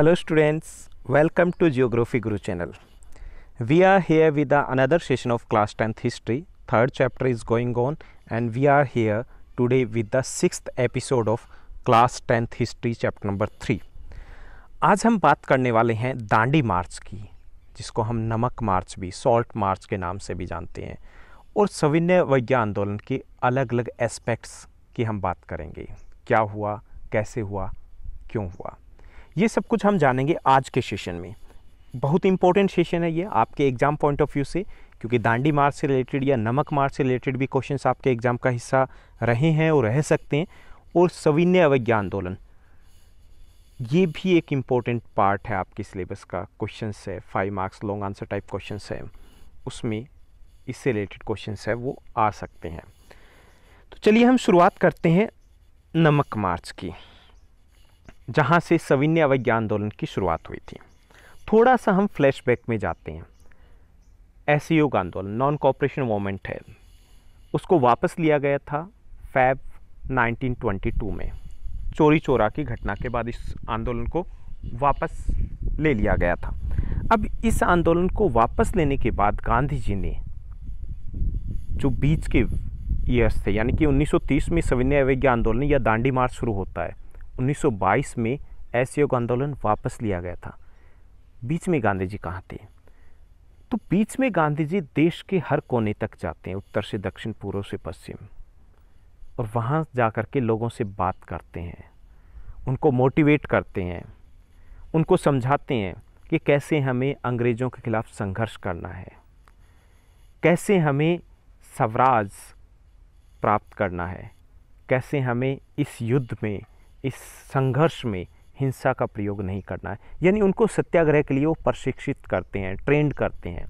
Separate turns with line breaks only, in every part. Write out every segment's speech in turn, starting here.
Hello students, welcome to Geography Guru channel. We are here with the another session of class 10th history. Third chapter is going on and we are here today with the sixth episode of class 10th history chapter number 3. आज हम बात करने वाले हैं दांडी मार्च की जिसको हम नमक मार्च भी सॉल्ट मार्च के नाम से भी जानते हैं और सविनय वैज्ञा आंदोलन के अलग अलग एस्पेक्ट्स की हम बात करेंगे क्या हुआ कैसे हुआ क्यों हुआ ये सब कुछ हम जानेंगे आज के सेशन में बहुत इंपॉर्टेंट सेशन है ये आपके एग्ज़ाम पॉइंट ऑफ व्यू से क्योंकि दांडी मार्च से रिलेटेड या नमक मार्च से रिलेटेड भी क्वेश्चन आपके एग्ज़ाम का हिस्सा रहे हैं और रह सकते हैं और सविन्य अवज्ञा आंदोलन ये भी एक इम्पॉर्टेंट पार्ट है आपके सिलेबस का क्वेश्चन है five marks long answer type question है उसमें इससे रिलेटेड क्वेश्चन है वो आ सकते हैं तो चलिए हम शुरुआत करते हैं नमक मार्च की जहाँ से सविन्य अवज्ञा आंदोलन की शुरुआत हुई थी थोड़ा सा हम फ्लैशबैक में जाते हैं एस आंदोलन नॉन कॉपरेशन मोमेंट है उसको वापस लिया गया था फैब 1922 में चोरी चोरा की घटना के बाद इस आंदोलन को वापस ले लिया गया था अब इस आंदोलन को वापस लेने के बाद गांधी जी ने जो बीच के ईयर्स थे यानी कि 1930 में सविनय अवज्ञा आंदोलन या दांडी मार्च शुरू होता है 1922 में असहयोग आंदोलन वापस लिया गया था बीच में गांधी जी कहाँ थे तो बीच में गांधी जी देश के हर कोने तक जाते हैं उत्तर से दक्षिण पूर्व से पश्चिम और वहाँ जा कर के लोगों से बात करते हैं उनको मोटिवेट करते हैं उनको समझाते हैं कि कैसे हमें अंग्रेज़ों के खिलाफ़ संघर्ष करना है कैसे हमें स्वराज प्राप्त करना है कैसे हमें इस युद्ध में इस संघर्ष में हिंसा का प्रयोग नहीं करना है यानी उनको सत्याग्रह के लिए वो प्रशिक्षित करते हैं ट्रेंड करते हैं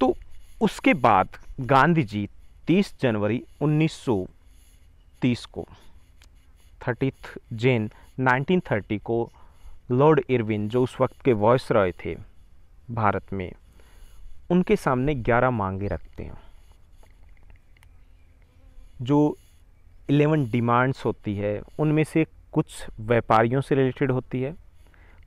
तो उसके बाद गांधी जी 30 जनवरी 1930 को थर्टी जेन 1930 को लॉर्ड इरविन जो उस वक्त के वॉयस रॉय थे भारत में उनके सामने 11 मांगे रखते हैं जो एलेवन डिमांड्स होती है उनमें से कुछ व्यापारियों से रिलेटेड होती है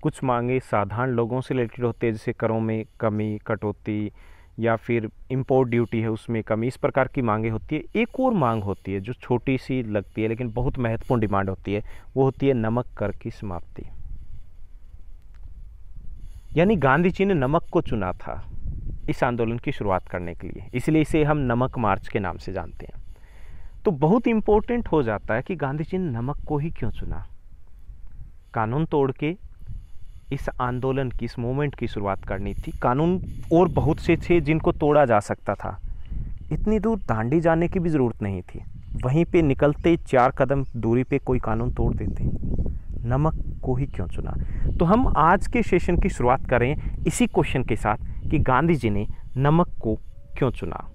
कुछ मांगे साधारण लोगों से रिलेटेड होती है जैसे करों में कमी कटौती या फिर इम्पोर्ट ड्यूटी है उसमें कमी इस प्रकार की मांगे होती है एक और मांग होती है जो छोटी सी लगती है लेकिन बहुत महत्वपूर्ण डिमांड होती है वो होती है नमक कर की समाप्ति यानी गांधी जी ने नमक को चुना था इस आंदोलन की शुरुआत करने के लिए इसलिए इसे हम नमक मार्च के नाम से जानते हैं तो बहुत इम्पोर्टेंट हो जाता है कि गांधी जी ने नमक को ही क्यों चुना कानून तोड़ के इस आंदोलन की इस मूवमेंट की शुरुआत करनी थी कानून और बहुत से थे जिनको तोड़ा जा सकता था इतनी दूर दांडी जाने की भी ज़रूरत नहीं थी वहीं पे निकलते चार कदम दूरी पे कोई कानून तोड़ देते नमक को ही क्यों चुना तो हम आज के सेशन की शुरुआत करें इसी क्वेश्चन के साथ कि गांधी जी ने नमक को क्यों चुना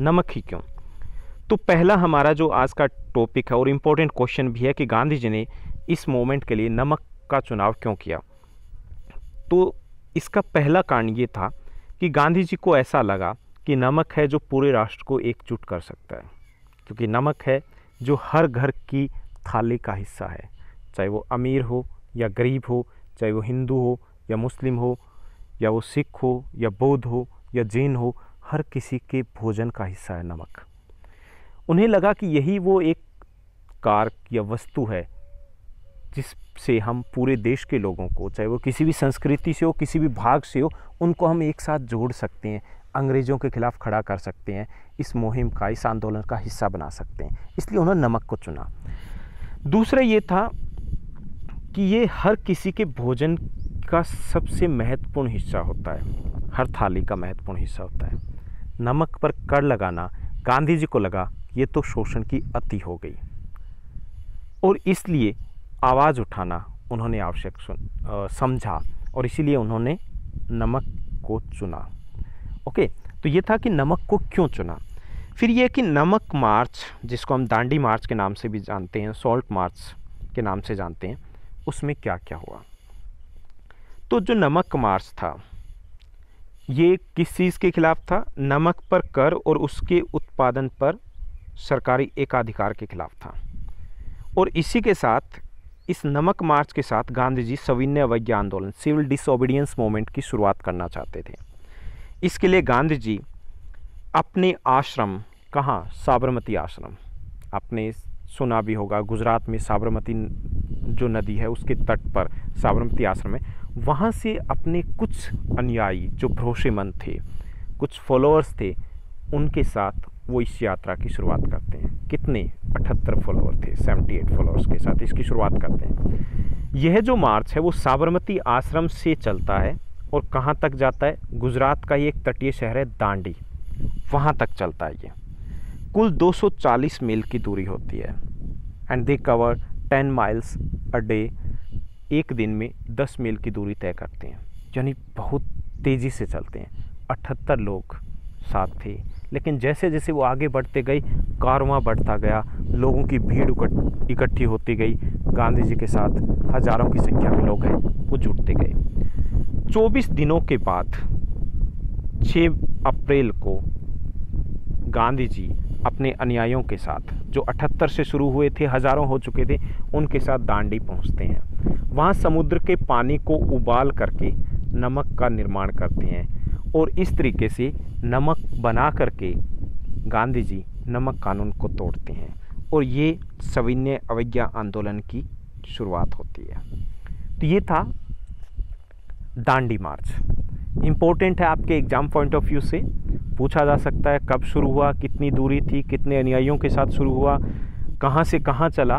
नमक ही क्यों तो पहला हमारा जो आज का टॉपिक है और इम्पोर्टेंट क्वेश्चन भी है कि गांधी जी ने इस मोमेंट के लिए नमक का चुनाव क्यों किया तो इसका पहला कारण ये था कि गांधी जी को ऐसा लगा कि नमक है जो पूरे राष्ट्र को एकजुट कर सकता है क्योंकि नमक है जो हर घर की थाली का हिस्सा है चाहे वो अमीर हो या गरीब हो चाहे वो हिंदू हो या मुस्लिम हो या वो सिख हो या बौद्ध हो या जैन हो हर किसी के भोजन का हिस्सा है नमक उन्हें लगा कि यही वो एक कार या वस्तु है जिससे हम पूरे देश के लोगों को चाहे वो किसी भी संस्कृति से हो किसी भी भाग से हो उनको हम एक साथ जोड़ सकते हैं अंग्रेज़ों के खिलाफ़ खड़ा कर सकते हैं इस मुहिम का इस आंदोलन का हिस्सा बना सकते हैं इसलिए उन्होंने नमक को चुना दूसरा ये था कि ये हर किसी के भोजन का सबसे महत्वपूर्ण हिस्सा होता है हर थाली का महत्वपूर्ण हिस्सा होता है नमक पर कर लगाना गांधी जी को लगा ये तो शोषण की अति हो गई और इसलिए आवाज़ उठाना उन्होंने आवश्यक समझा और इसीलिए उन्होंने नमक को चुना ओके तो ये था कि नमक को क्यों चुना फिर ये कि नमक मार्च जिसको हम दांडी मार्च के नाम से भी जानते हैं सॉल्ट मार्च के नाम से जानते हैं उसमें क्या क्या हुआ तो जो नमक मार्च था ये किस चीज़ के खिलाफ था नमक पर कर और उसके उत्पादन पर सरकारी एकाधिकार के खिलाफ था और इसी के साथ इस नमक मार्च के साथ गांधी जी सविनय अवज्ञा आंदोलन सिविल डिसोबीडियंस मूवमेंट की शुरुआत करना चाहते थे इसके लिए गांधी जी अपने आश्रम कहाँ साबरमती आश्रम आपने सुना भी होगा गुजरात में साबरमती जो नदी है उसके तट पर साबरमती आश्रम है वहाँ से अपने कुछ अनुयायी जो भरोसेमंद थे कुछ फॉलोअर्स थे उनके साथ वो इस यात्रा की शुरुआत करते हैं कितने अठहत्तर फॉलोअर थे सेवेंटी एट फॉलोअर्स के साथ इसकी शुरुआत करते हैं यह जो मार्च है वो साबरमती आश्रम से चलता है और कहाँ तक जाता है गुजरात का ये एक तटीय शहर है दांडी वहाँ तक चलता है ये कुल 240 मील की दूरी होती है and they cover 10 miles a day एक दिन में 10 मील की दूरी तय करते हैं यानी बहुत तेज़ी से चलते हैं अठहत्तर लोग साथ थे लेकिन जैसे जैसे वो आगे बढ़ते गई कारवां बढ़ता गया लोगों की भीड़ इकट्ठी होती गई गांधी जी के साथ हजारों की संख्या में लोग हैं वो जुटते गए 24 दिनों के बाद 6 अप्रैल को गांधी जी अपने अनुयायियों के साथ जो 78 से शुरू हुए थे हज़ारों हो चुके थे उनके साथ दांडी पहुंचते हैं वहाँ समुद्र के पानी को उबाल करके नमक का निर्माण करते हैं और इस तरीके से नमक बना करके गांधी जी नमक कानून को तोड़ते हैं और ये सविनय अवज्ञा आंदोलन की शुरुआत होती है तो ये था दांडी मार्च इम्पोर्टेंट है आपके एग्ज़ाम पॉइंट ऑफ व्यू से पूछा जा सकता है कब शुरू हुआ कितनी दूरी थी कितने अनुयायियों के साथ शुरू हुआ कहाँ से कहाँ चला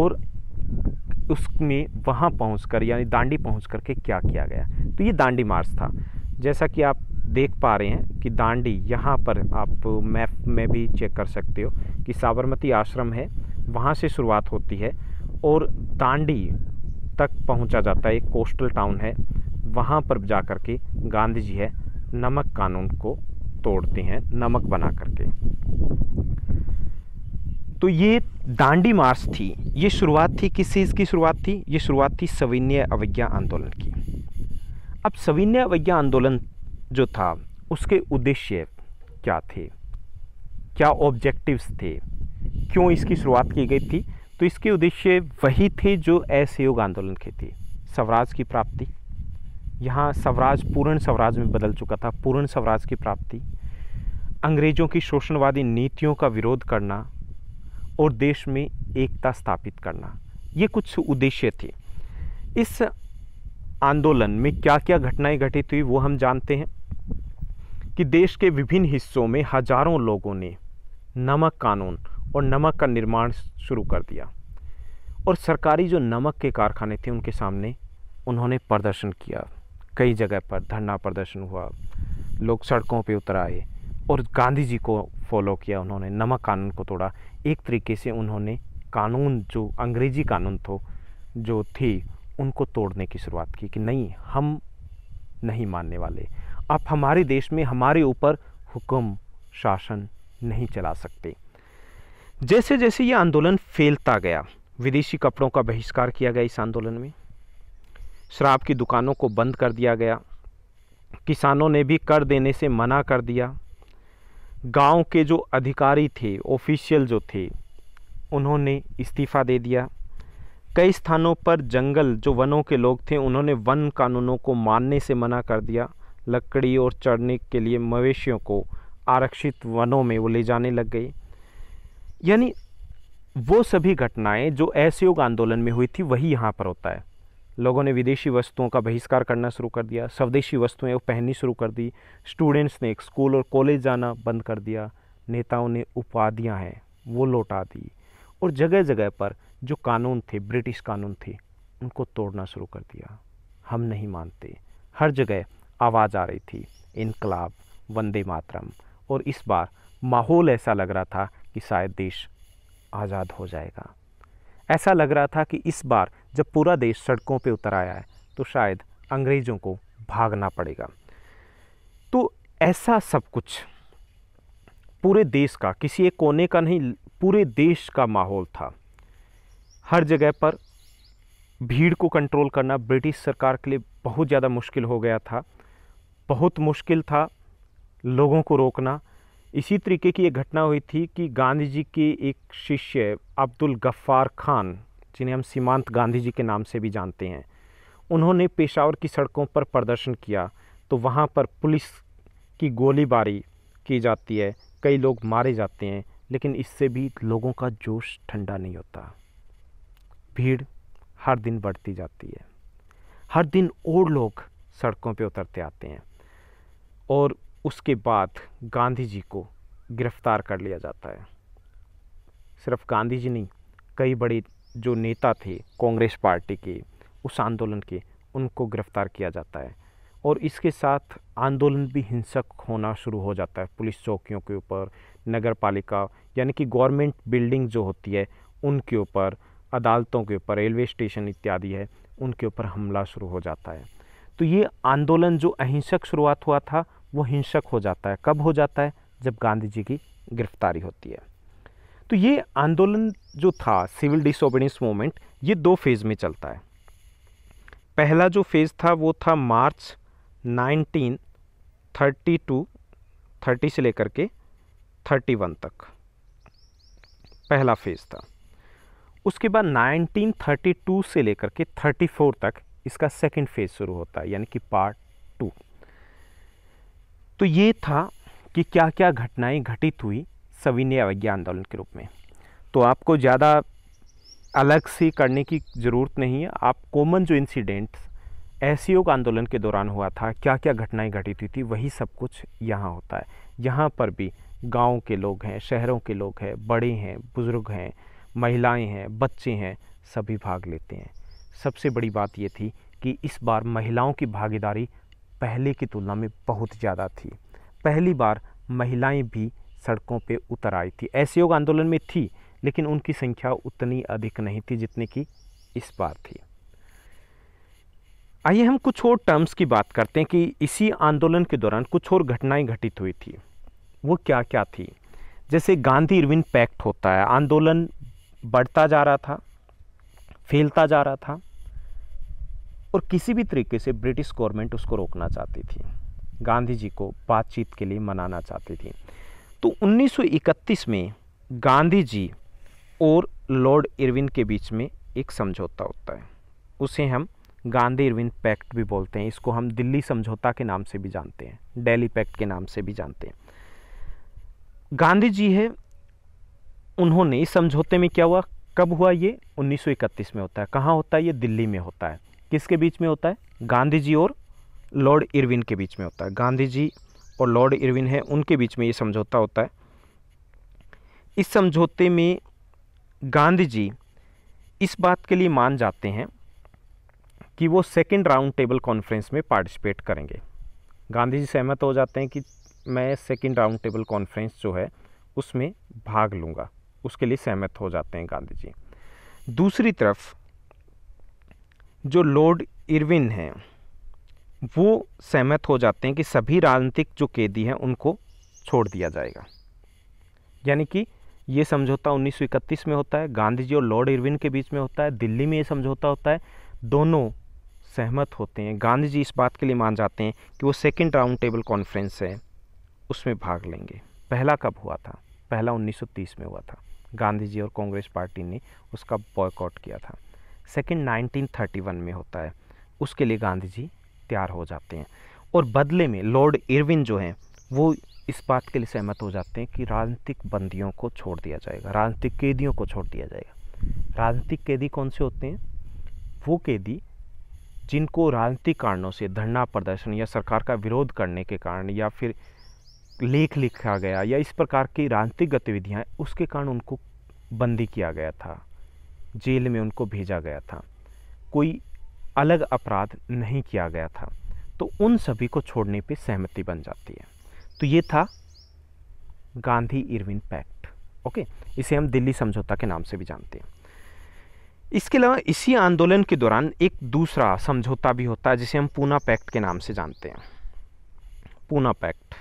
और उसमें वहाँ पहुँच यानी दांडी पहुँच के क्या किया गया तो ये दांडी मार्च था जैसा कि आप देख पा रहे हैं कि दांडी यहाँ पर आप मैप में भी चेक कर सकते हो कि साबरमती आश्रम है वहाँ से शुरुआत होती है और दांडी तक पहुँचा जाता है एक कोस्टल टाउन है वहाँ पर जा कर के गांधी जी है नमक कानून को तोड़ते हैं नमक बना करके तो ये दांडी मार्च थी ये शुरुआत थी किस चीज़ की शुरुआत थी ये शुरुआत थी सविनय अवज्ञा आंदोलन की अब सविनय अवज्ञा आंदोलन जो था उसके उद्देश्य क्या थे क्या ऑब्जेक्टिव्स थे क्यों इसकी शुरुआत की गई थी तो इसके उद्देश्य वही थे जो असहयोग आंदोलन के थे स्वराज की प्राप्ति यहाँ स्वराज पूर्ण स्वराज में बदल चुका था पूर्ण स्वराज की प्राप्ति अंग्रेजों की शोषणवादी नीतियों का विरोध करना और देश में एकता स्थापित करना ये कुछ उद्देश्य थे इस आंदोलन में क्या क्या घटनाएं घटित हुई वो हम जानते हैं कि देश के विभिन्न हिस्सों में हजारों लोगों ने नमक कानून और नमक का निर्माण शुरू कर दिया और सरकारी जो नमक के कारखाने थे उनके सामने उन्होंने प्रदर्शन किया कई जगह पर धरना प्रदर्शन हुआ लोग सड़कों पे उतर आए और गांधी जी को फॉलो किया उन्होंने नमक कानून को तोड़ा एक तरीके से उन्होंने कानून जो अंग्रेजी कानून थो जो थी उनको तोड़ने की शुरुआत की कि नहीं हम नहीं मानने वाले आप हमारे देश में हमारे ऊपर हुक्म शासन नहीं चला सकते जैसे जैसे ये आंदोलन फैलता गया विदेशी कपड़ों का बहिष्कार किया गया इस आंदोलन में शराब की दुकानों को बंद कर दिया गया किसानों ने भी कर देने से मना कर दिया गांव के जो अधिकारी थे ऑफिशियल जो थे उन्होंने इस्तीफ़ा दे दिया कई स्थानों पर जंगल जो वनों के लोग थे उन्होंने वन कानूनों को मानने से मना कर दिया लकड़ी और चढ़ने के लिए मवेशियों को आरक्षित वनों में वो ले जाने लग गई यानी वो सभी घटनाएं जो असहयोग आंदोलन में हुई थी वही यहाँ पर होता है लोगों ने विदेशी वस्तुओं का बहिष्कार करना शुरू कर दिया स्वदेशी वस्तुएं वो पहननी शुरू कर दी स्टूडेंट्स ने स्कूल और कॉलेज जाना बंद कर दिया नेताओं ने उपाधियाँ हैं वो लौटा दी और जगह जगह पर जो कानून थे ब्रिटिश कानून थे उनको तोड़ना शुरू कर दिया हम नहीं मानते हर जगह आवाज़ आ रही थी इनकलाब वंदे मातरम और इस बार माहौल ऐसा लग रहा था कि शायद देश आज़ाद हो जाएगा ऐसा लग रहा था कि इस बार जब पूरा देश सड़कों पे उतर आया है तो शायद अंग्रेज़ों को भागना पड़ेगा तो ऐसा सब कुछ पूरे देश का किसी एक कोने का नहीं पूरे देश का माहौल था हर जगह पर भीड़ को कंट्रोल करना ब्रिटिश सरकार के लिए बहुत ज़्यादा मुश्किल हो गया था बहुत मुश्किल था लोगों को रोकना इसी तरीके की एक घटना हुई थी कि गांधी जी के एक शिष्य अब्दुल गफ्फार खान जिन्हें हम सीमांत गांधी जी के नाम से भी जानते हैं उन्होंने पेशावर की सड़कों पर प्रदर्शन किया तो वहाँ पर पुलिस की गोलीबारी की जाती है कई लोग मारे जाते हैं लेकिन इससे भी लोगों का जोश ठंडा नहीं होता भीड़ हर दिन बढ़ती जाती है हर दिन और लोग सड़कों पर उतरते आते हैं और उसके बाद गांधी जी को गिरफ्तार कर लिया जाता है सिर्फ गांधी जी नहीं कई बड़े जो नेता थे कांग्रेस पार्टी के उस आंदोलन के उनको गिरफ्तार किया जाता है और इसके साथ आंदोलन भी हिंसक होना शुरू हो जाता है पुलिस चौकियों के ऊपर नगर पालिका यानी कि गवर्नमेंट बिल्डिंग जो होती है उनके ऊपर अदालतों के ऊपर रेलवे स्टेशन इत्यादि है उनके ऊपर हमला शुरू हो जाता है तो ये आंदोलन जो अहिंसक शुरुआत हुआ था वो हिंसक हो जाता है कब हो जाता है जब गांधी जी की गिरफ्तारी होती है तो ये आंदोलन जो था सिविल डिसोबिडेंस मूवमेंट ये दो फेज़ में चलता है पहला जो फेज़ था वो था मार्च 1932 30 से लेकर के 31 तक पहला फेज़ था उसके बाद 1932 से लेकर के 34 तक इसका सेकंड फेज शुरू होता है यानी कि पार्ट टू तो ये था कि क्या क्या घटनाएं घटित हुई सविनय अवज्ञा आंदोलन के रूप में तो आपको ज़्यादा अलग से करने की ज़रूरत नहीं है आप कॉमन जो इंसिडेंट्स एस आंदोलन के दौरान हुआ था क्या क्या घटनाएं घटित हुई थी वही सब कुछ यहाँ होता है यहाँ पर भी गांव के लोग हैं शहरों के लोग हैं बड़े हैं बुज़ुर्ग हैं महिलाएं हैं बच्चे हैं सभी भाग लेते हैं सबसे बड़ी बात ये थी कि इस बार महिलाओं की भागीदारी पहले की तुलना में बहुत ज़्यादा थी पहली बार महिलाएं भी सड़कों पे उतर आई थी ऐसे योग आंदोलन में थी लेकिन उनकी संख्या उतनी अधिक नहीं थी जितनी कि इस बार थी आइए हम कुछ और टर्म्स की बात करते हैं कि इसी आंदोलन के दौरान कुछ और घटनाएं घटित हुई थी वो क्या क्या थी जैसे गांधी इरविन पैक्ट होता है आंदोलन बढ़ता जा रहा था फैलता जा रहा था और किसी भी तरीके से ब्रिटिश गवर्नमेंट उसको रोकना चाहती थी गांधी जी को बातचीत के लिए मनाना चाहती थी तो 1931 में गांधी जी और लॉर्ड इरविन के बीच में एक समझौता होता है उसे हम गांधी इरविन पैक्ट भी बोलते हैं इसको हम दिल्ली समझौता के नाम से भी जानते हैं डेली पैक्ट के नाम से भी जानते हैं गांधी जी है उन्होंने इस समझौते में क्या हुआ कब हुआ ये 1931 में होता है कहाँ होता है ये दिल्ली में होता है किसके बीच में होता है गांधी जी और लॉर्ड इरविन के बीच में होता है गांधी जी और लॉर्ड इरविन है उनके बीच में ये समझौता होता है इस समझौते में गांधी जी इस बात के लिए मान जाते हैं कि वो सेकेंड राउंड टेबल कॉन्फ्रेंस में पार्टिसिपेट करेंगे गांधी जी सहमत हो जाते हैं कि मैं सेकेंड राउंड टेबल कॉन्फ्रेंस जो है उसमें भाग लूँगा उसके लिए सहमत हो जाते हैं गांधी जी दूसरी तरफ जो लॉर्ड इरविन हैं वो सहमत हो जाते हैं कि सभी राजनीतिक जो कैदी हैं उनको छोड़ दिया जाएगा यानी कि ये समझौता 1931 में होता है गांधी जी और लॉर्ड इरविन के बीच में होता है दिल्ली में ये समझौता होता है दोनों सहमत होते हैं गांधी जी इस बात के लिए मान जाते हैं कि वो सेकेंड राउंड टेबल कॉन्फ्रेंस है उसमें भाग लेंगे पहला कब हुआ था पहला 1930 में हुआ था गांधी जी और कांग्रेस पार्टी ने उसका बॉयकॉट किया था सेकेंड 1931 में होता है उसके लिए गांधी जी तैयार हो जाते हैं और बदले में लॉर्ड इरविन जो हैं वो इस बात के लिए सहमत हो जाते हैं कि राजनीतिक बंदियों को छोड़ दिया जाएगा राजनीतिक कैदियों को छोड़ दिया जाएगा राजनीतिक कैदी कौन से होते हैं वो कैदी जिनको राजनीतिक कारणों से धरना प्रदर्शन या सरकार का विरोध करने के कारण या फिर लेख लिखा गया या इस प्रकार की राजनीतिक गतिविधियाँ उसके कारण उनको बंदी किया गया था जेल में उनको भेजा गया था कोई अलग अपराध नहीं किया गया था तो उन सभी को छोड़ने पे सहमति बन जाती है तो ये था गांधी इरविन पैक्ट ओके इसे हम दिल्ली समझौता के नाम से भी जानते हैं इसके अलावा इसी आंदोलन के दौरान एक दूसरा समझौता भी होता है जिसे हम पूना पैक्ट के नाम से जानते हैं पूना पैक्ट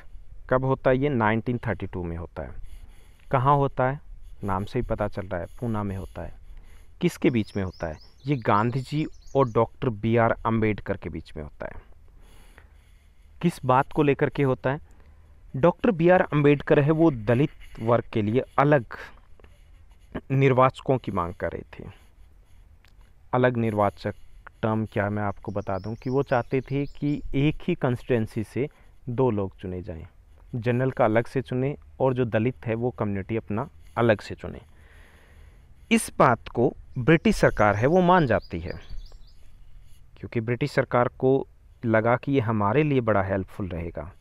कब होता है ये 1932 में होता है कहाँ होता है नाम से ही पता चल रहा है पूना में होता है किसके बीच में होता है ये गांधी जी और डॉक्टर बी आर अम्बेडकर के बीच में होता है किस बात को लेकर के होता है डॉक्टर बी आर अम्बेडकर है वो दलित वर्ग के लिए अलग निर्वाचकों की मांग कर रहे थे अलग निर्वाचक टर्म क्या मैं आपको बता दूं कि वो चाहते थे कि एक ही कंस्टिटेंसी से दो लोग चुने जाएं जनरल का अलग से चुने और जो दलित है वो कम्युनिटी अपना अलग से चुने इस बात को ब्रिटिश सरकार है वो मान जाती है क्योंकि ब्रिटिश सरकार को लगा कि ये हमारे लिए बड़ा हेल्पफुल रहेगा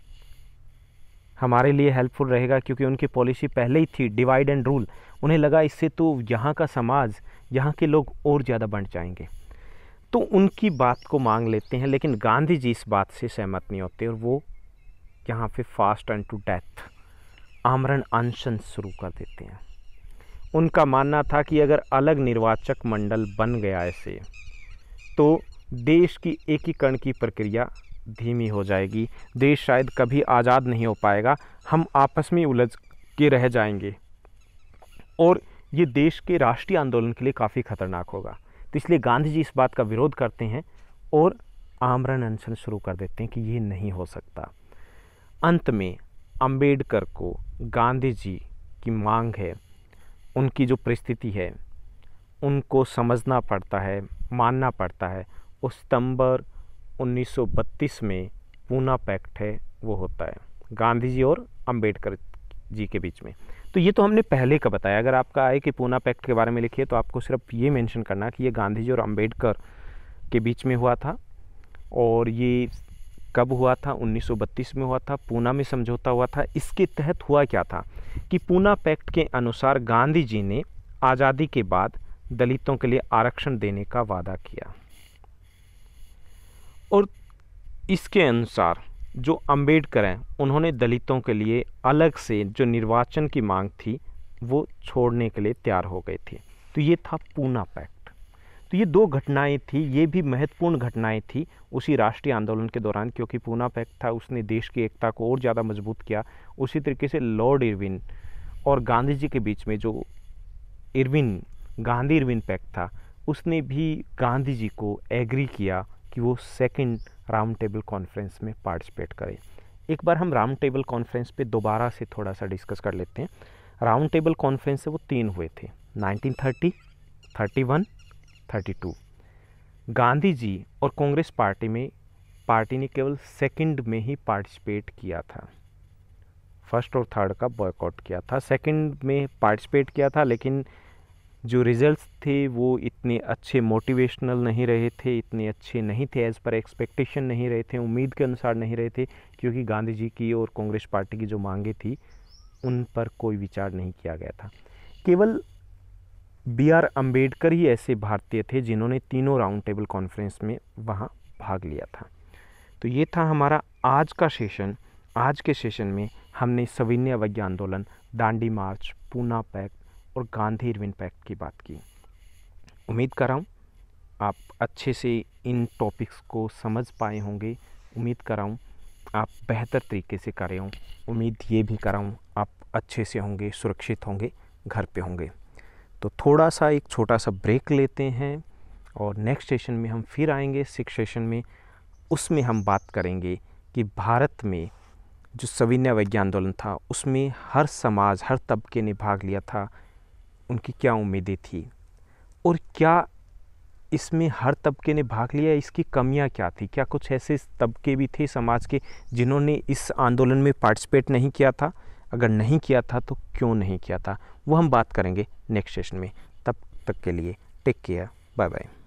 हमारे लिए हेल्पफुल रहेगा क्योंकि उनकी पॉलिसी पहले ही थी डिवाइड एंड रूल उन्हें लगा इससे तो यहाँ का समाज यहाँ के लोग और ज़्यादा बढ़ जाएंगे तो उनकी बात को मांग लेते हैं लेकिन गांधी जी इस बात से सहमत नहीं होते और वो यहाँ पे फास्ट एंड टू डेथ आमरण अनशन शुरू कर देते हैं उनका मानना था कि अगर अलग निर्वाचक मंडल बन गया ऐसे तो देश की एकीकरण की प्रक्रिया धीमी हो जाएगी देश शायद कभी आज़ाद नहीं हो पाएगा हम आपस में उलझ के रह जाएंगे और ये देश के राष्ट्रीय आंदोलन के लिए काफ़ी खतरनाक होगा तो इसलिए गांधी जी इस बात का विरोध करते हैं और आमरण अनशन शुरू कर देते हैं कि ये नहीं हो सकता अंत में अंबेडकर को गांधी जी की मांग है उनकी जो परिस्थिति है उनको समझना पड़ता है मानना पड़ता है उस सितंबर 1932 में पूना पैक्ट है वो होता है गांधी जी और अंबेडकर जी के बीच में तो ये तो हमने पहले का बताया अगर आपका आए कि पूना पैक्ट के बारे में लिखिए तो आपको सिर्फ ये मेंशन करना कि ये गांधी जी और अंबेडकर के बीच में हुआ था और ये कब हुआ था 1932 में हुआ था पूना में समझौता हुआ था इसके तहत हुआ क्या था कि पूना पैक्ट के अनुसार गांधी जी ने आज़ादी के बाद दलितों के लिए आरक्षण देने का वादा किया और इसके अनुसार जो अंबेडकर हैं उन्होंने दलितों के लिए अलग से जो निर्वाचन की मांग थी वो छोड़ने के लिए तैयार हो गए थे तो ये था पूना पैक्ट तो ये दो घटनाएं थी ये भी महत्वपूर्ण घटनाएं थी उसी राष्ट्रीय आंदोलन के दौरान क्योंकि पूना पैक्ट था उसने देश की एकता को और ज़्यादा मजबूत किया उसी तरीके से लॉर्ड इरविन और गांधी जी के बीच में जो इरविन गांधी इरविन पैक्ट था उसने भी गांधी जी को एग्री किया कि वो सेकेंड राउंड टेबल कॉन्फ्रेंस में पार्टिसिपेट करें एक बार हम राउंड टेबल कॉन्फ्रेंस पे दोबारा से थोड़ा सा डिस्कस कर लेते हैं राउंड टेबल कॉन्फ्रेंस से वो तीन हुए थे 1930, 31 1932 गांधी जी और कांग्रेस पार्टी में पार्टी ने केवल सेकंड में ही पार्टिसिपेट किया था फर्स्ट और थर्ड का बॉयकॉट किया था सेकंड में पार्टिसिपेट किया था लेकिन जो रिजल्ट्स थे वो इतने अच्छे मोटिवेशनल नहीं रहे थे इतने अच्छे नहीं थे एज़ पर एक्सपेक्टेशन नहीं रहे थे उम्मीद के अनुसार नहीं रहे थे क्योंकि गांधी जी की और कांग्रेस पार्टी की जो मांगे थी उन पर कोई विचार नहीं किया गया था केवल बी आर अम्बेडकर ही ऐसे भारतीय थे जिन्होंने तीनों राउंड टेबल कॉन्फ्रेंस में वहाँ भाग लिया था तो ये था हमारा आज का सेशन आज के सेशन में हमने सविनय अवज्ञ आंदोलन दांडी मार्च पूना पैक्ट और गांधी इरविन पैक्ट की बात की उम्मीद कर रहा हूँ आप अच्छे से इन टॉपिक्स को समझ पाए होंगे उम्मीद कर रहा हूँ आप बेहतर तरीके से करें उम्मीद ये भी कर रहा हूँ आप अच्छे से होंगे सुरक्षित होंगे घर पे होंगे तो थोड़ा सा एक छोटा सा ब्रेक लेते हैं और नेक्स्ट सेशन में हम फिर आएंगे सिक्स सेशन में उसमें हम बात करेंगे कि भारत में जो सविनय वैज्ञान आंदोलन था उसमें हर समाज हर तबके ने भाग लिया था उनकी क्या उम्मीदें थी और क्या इसमें हर तबके ने भाग लिया इसकी कमियां क्या थी क्या कुछ ऐसे तबके भी थे समाज के जिन्होंने इस आंदोलन में पार्टिसिपेट नहीं किया था अगर नहीं किया था तो क्यों नहीं किया था वो हम बात करेंगे नेक्स्ट सेशन में तब तक के लिए टेक केयर बाय बाय